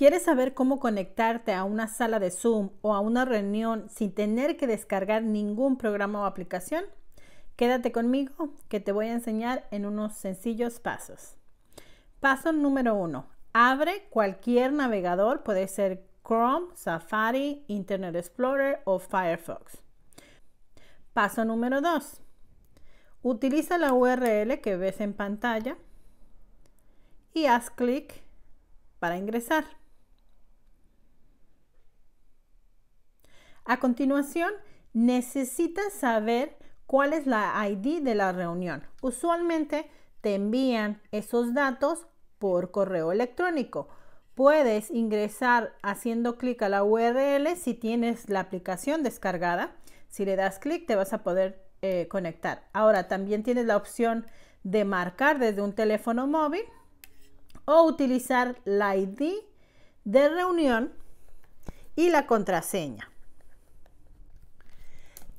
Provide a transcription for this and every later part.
¿Quieres saber cómo conectarte a una sala de Zoom o a una reunión sin tener que descargar ningún programa o aplicación? Quédate conmigo que te voy a enseñar en unos sencillos pasos. Paso número 1. Abre cualquier navegador, puede ser Chrome, Safari, Internet Explorer o Firefox. Paso número 2. Utiliza la URL que ves en pantalla y haz clic para ingresar. A continuación, necesitas saber cuál es la ID de la reunión. Usualmente te envían esos datos por correo electrónico. Puedes ingresar haciendo clic a la URL si tienes la aplicación descargada. Si le das clic te vas a poder eh, conectar. Ahora también tienes la opción de marcar desde un teléfono móvil o utilizar la ID de reunión y la contraseña.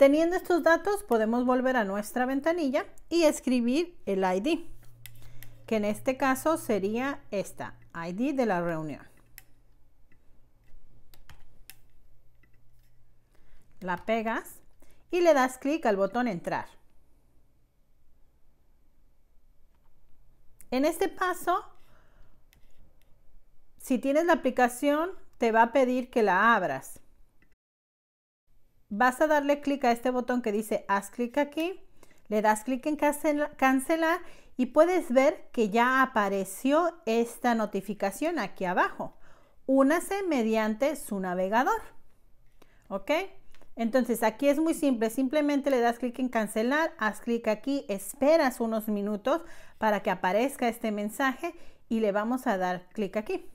Teniendo estos datos, podemos volver a nuestra ventanilla y escribir el ID, que en este caso sería esta, ID de la reunión. La pegas y le das clic al botón entrar. En este paso, si tienes la aplicación, te va a pedir que la abras vas a darle clic a este botón que dice haz clic aquí, le das clic en cancelar y puedes ver que ya apareció esta notificación aquí abajo. Únase mediante su navegador. ¿Ok? Entonces aquí es muy simple, simplemente le das clic en cancelar, haz clic aquí, esperas unos minutos para que aparezca este mensaje y le vamos a dar clic aquí.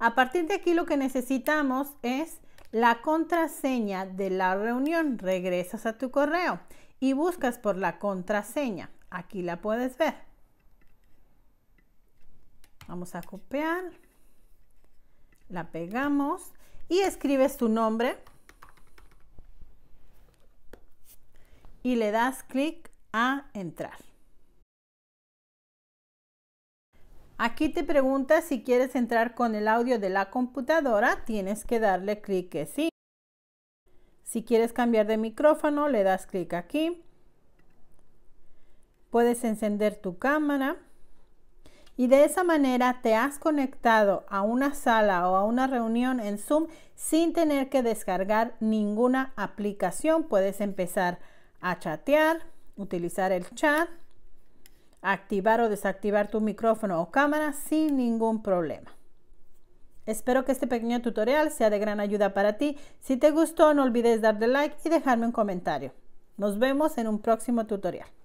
A partir de aquí lo que necesitamos es la contraseña de la reunión. Regresas a tu correo y buscas por la contraseña. Aquí la puedes ver. Vamos a copiar. La pegamos y escribes tu nombre. Y le das clic a entrar. Aquí te pregunta si quieres entrar con el audio de la computadora, tienes que darle clic que sí. Si quieres cambiar de micrófono, le das clic aquí. Puedes encender tu cámara. Y de esa manera te has conectado a una sala o a una reunión en Zoom sin tener que descargar ninguna aplicación. Puedes empezar a chatear, utilizar el chat activar o desactivar tu micrófono o cámara sin ningún problema. Espero que este pequeño tutorial sea de gran ayuda para ti. Si te gustó, no olvides darle like y dejarme un comentario. Nos vemos en un próximo tutorial.